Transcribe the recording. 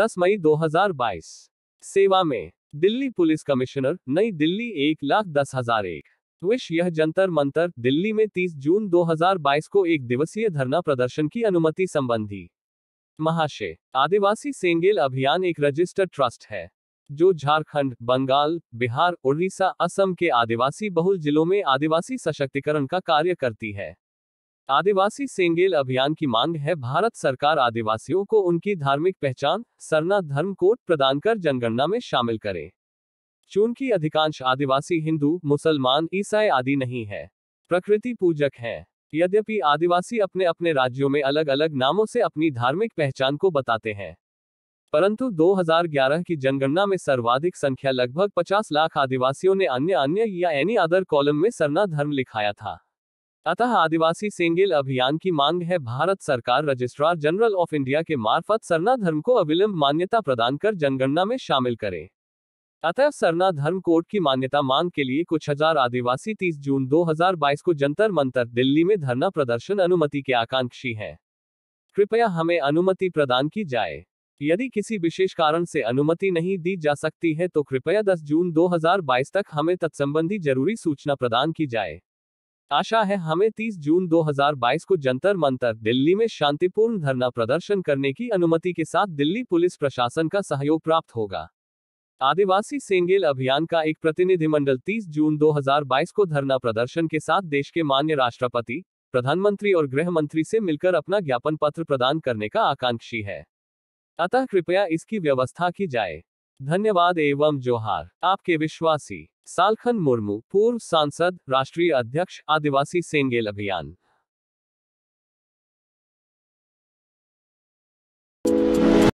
10 मई 2022 सेवा में Delhi police commissioner नई दिल्ली एक लाख दस हजार एक विश यह जंतर मंतर दिल्ली में 30 जून 2022 को एक दिवसीय धरना प्रदर्शन की अनुमति संबंधी महाशय आदिवासी सेंगेल अभियान एक रजिस्टर्ड ट्रस्ट है जो झारखंड बंगाल बिहार उड़ीसा असम के आदिवासी बहुल जिलों में आदिवासी सशक्तिकरण का कार्य करती है आदिवासी सेंगेल अभियान की मांग है भारत सरकार आदिवासियों को उनकी धार्मिक पहचान सरना धर्म कोड प्रदान कर जनगणना में शामिल करे चूंकि अधिकांश आदिवासी हिंदू मुसलमान ईसाई आदि नहीं है प्रकृति पूजक है यद्यपि आदिवासी अपने अपने राज्यों में अलग अलग नामों से अपनी धार्मिक पहचान को बताते हैं परंतु 2011 की जनगणना में सर्वाधिक संख्या लगभग 50 लाख आदिवासियों ने अन्य अन्य या एनी अदर कॉलम में सरना धर्म लिखाया था अतः आदिवासी सेंगेल अभियान की मांग है भारत सरकार रजिस्ट्रार जनरल ऑफ इंडिया के मार्फत सरना धर्म को अविलंब मान्यता प्रदान कर जनगणना में शामिल करें अतः सरना धर्म कोड की मान्यता मांग के लिए कुछ हजार आदिवासी 30 जून 2022 को जंतर मंतर दिल्ली में धरना प्रदर्शन अनुमति के आकांक्षी हैं कृपया हमें अनुमति प्रदान की जाए यदि किसी विशेष कारण से अनुमति नहीं दी जा सकती है तो कृपया 10 जून 2022 तक हमें तत्संबंधी जरूरी सूचना प्रदान की जाए आशा है हमें 30 जून 2022 को जंतर मंतर दिल्ली में शांतिपूर्ण धरना प्रदर्शन करने की अनुमति के साथ दिल्ली पुलिस प्रशासन का सहयोग प्राप्त होगा आदिवासी सेंगेल अभियान का एक प्रतिनिधिमंडल 30 जून 2022 को धरना प्रदर्शन के साथ देश के मान्य राष्ट्रपति प्रधानमंत्री और गृह मंत्री से मिलकर अपना ज्ञापन पत्र प्रदान करने का आकांक्षी है अतः कृपया इसकी व्यवस्था की जाए धन्यवाद एवं जोहार आपके विश्वासी सालखन मुर्मू पूर्व सांसद राष्ट्रीय अध्यक्ष आदिवासी सेंगेल अभियान